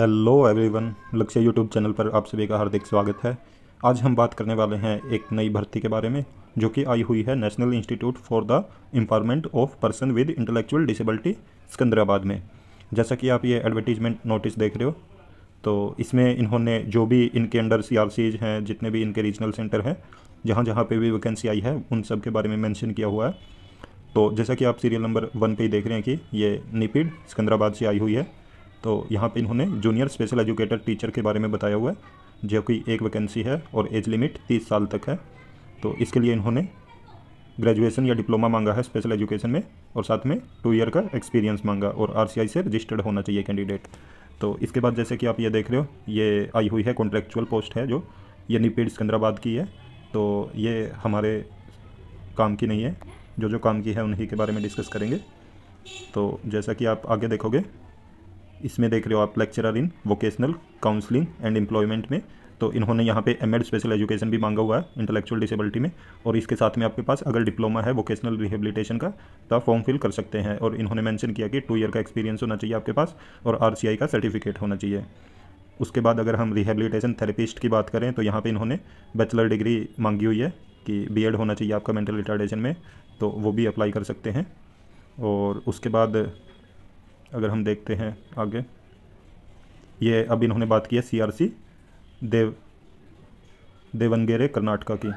hello everyone Lakshya YouTube channel पर आप सभी का हार्दिक स्वागत है आज हम बात करने वाले हैं एक नई भर्ती के बारे में जो कि आई हुई है national institute for the empowerment of person with intellectual disability Secunderabad में जैसा कि आप ये एडवर्टीजमेंट नोटिस देख रहे हो तो इसमें इन्होंने जो भी इनके अंडर सी हैं जितने भी इनके रीजनल सेंटर हैं जहाँ जहाँ पर भी वैकेंसी आई है उन सब के बारे में मैंशन किया हुआ है तो जैसा कि आप सीरियल नंबर वन पर ही देख रहे हैं कि ये निपिड सिकंदराबाद से आई हुई है तो यहाँ पे इन्होंने जूनियर स्पेशल एजुकेटर टीचर के बारे में बताया हुआ है जो कि एक वैकेंसी है और एज लिमिट तीस साल तक है तो इसके लिए इन्होंने ग्रेजुएशन या डिप्लोमा मांगा है स्पेशल एजुकेशन में और साथ में टू ईयर का एक्सपीरियंस मांगा और आर से रजिस्टर्ड होना चाहिए कैंडिडेट तो इसके बाद जैसे कि आप ये देख रहे हो ये आई हुई है कॉन्ट्रेक्चुअल पोस्ट है जो ये निपीड सिकंदराबाद की है तो ये हमारे काम की नहीं है जो जो काम की है उन्हीं के बारे में डिस्कस करेंगे तो जैसा कि आप आगे देखोगे इसमें देख रहे हो आप lecturer in vocational counselling and employment में तो इन्होंने यहाँ पे एम स्पेशल एजुकेशन भी मांगा हुआ है इंटेलेक्चुअल डिसेबिलिटी में और इसके साथ में आपके पास अगर डिप्लोमा है वोकेशनल रिहेबिलिटेशन का तो आप फॉर्म फिल कर सकते हैं और इन्होंने मैंशन किया कि टू ईयर का एक्सपीरियंस होना चाहिए आपके पास और आर का सर्टिफिकेट होना चाहिए उसके बाद अगर हम रिहेबिलिटेशन थेरेपिस्ट की बात करें तो यहाँ पर इन्होंने बैचलर डिग्री मांगी हुई है कि बी होना चाहिए आपका मेंटल रिटार्डेशन में तो वो भी अप्लाई कर सकते हैं और उसके बाद अगर हम देखते हैं आगे ये अब इन्होंने बात की है सीआरसी देव देवनगेरे कर्नाटका की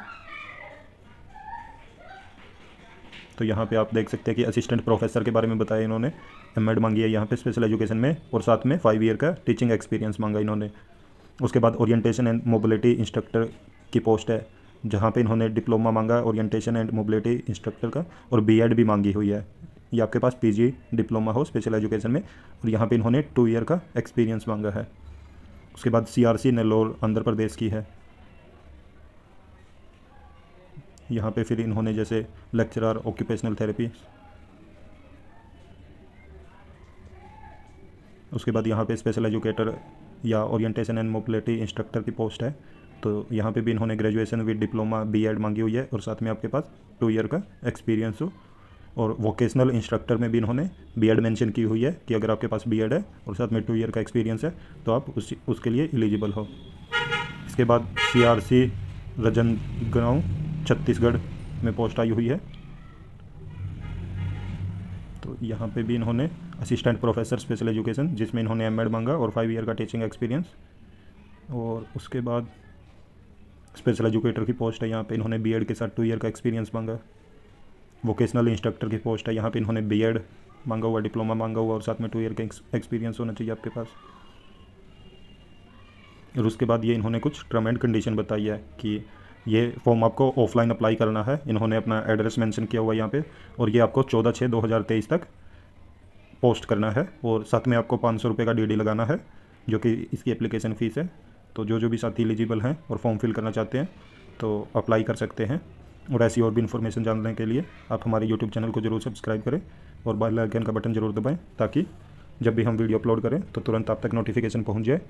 तो यहाँ पे आप देख सकते हैं कि असिस्टेंट प्रोफेसर के बारे में बताया इन्होंने एम एड मांगी है यहाँ पे स्पेशल एजुकेशन में और साथ में फाइव ईयर का टीचिंग एक्सपीरियंस मांगा इन्होंने उसके बाद ओरिएंटेशन एंड मोबिलिटी इंस्ट्रक्टर की पोस्ट है जहाँ पे इन्होंने डिप्लोमा मांगा ओरिएंटेशन एंड मोबिलिटी इंस्ट्रक्टर का और बीएड भी मांगी हुई है ये आपके पास पीजी डिप्लोमा हो स्पेशल एजुकेशन में और यहाँ पे इन्होंने टू ईयर का एक्सपीरियंस मांगा है उसके बाद सीआरसी नेल्लोर आंध्र प्रदेश की है यहाँ पे फिर इन्होंने जैसे लेक्चरर ऑक्यूपेशनल थेरेपी उसके बाद यहाँ पे स्पेशल एजुकेटर या ओरिएंटेशन एंड मोबिलिटी इंस्ट्रक्टर की पोस्ट है तो यहाँ पे भी इन्होंने ग्रेजुएशन विद डिप्लोमा बीएड मांगी हुई है और साथ में आपके पास टू ईयर का एक्सपीरियंस हो और वोकेशनल इंस्ट्रक्टर में भी इन्होंने बी एड मैंशन की हुई है कि अगर आपके पास बी एड है और साथ में टू ईयर का एक्सपीरियंस है तो आप उस उसके लिए एलिजिबल हो इसके बाद सी आर सी गाँव छत्तीसगढ़ में पोस्ट आई हुई है तो यहाँ पे भी इन्होंने असिस्टेंट प्रोफेसर स्पेशल एजुकेशन जिसमें इन्होंने एम मांगा और फाइव ईयर का टीचिंग एक्सपीरियंस और उसके बाद स्पेशल एजुकेटर की पोस्ट है यहाँ पे इन्होंने बीएड के साथ टू ईयर का एक्सपीरियंस मांगा वोकेशनल इंस्ट्रक्टर की पोस्ट है यहाँ पे इन्होंने बी एड मांगा हुआ डिप्लोमा मांगा हुआ और साथ में टू ईयर का एक्सपीरियंस होना चाहिए आपके पास और उसके बाद ये इन्होंने कुछ टर्म एंड कंडीशन बताई है कि ये फॉर्म आपको ऑफलाइन अप्लाई करना है इन्होंने अपना एड्रेस मेंशन किया हुआ है यहाँ पे और ये आपको चौदह छः दो हज़ार तेईस तक पोस्ट करना है और साथ में आपको पाँच सौ रुपये का डी लगाना है जो कि इसकी एप्लीकेशन फ़ीस है तो जो जो भी साथी एलिजिबल हैं और फॉर्म फिल करना चाहते हैं तो अप्लाई कर सकते हैं और ऐसी और भी इन्फॉर्मेशन जानने के लिए आप हमारे यूट्यूब चैनल को जरूर सब्सक्राइब करें और बेल आइकन का बटन जरूर दबाएं ताकि जब भी हम वीडियो अपलोड करें तो तुरंत आप तक नोटिफिकेशन पहुंच जाए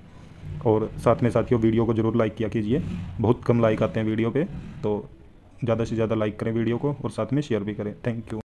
और साथ में साथियों वीडियो को जरूर लाइक किया कीजिए बहुत कम लाइक आते हैं वीडियो पे तो ज़्यादा से ज़्यादा लाइक करें वीडियो को और साथ में शेयर भी करें थैंक यू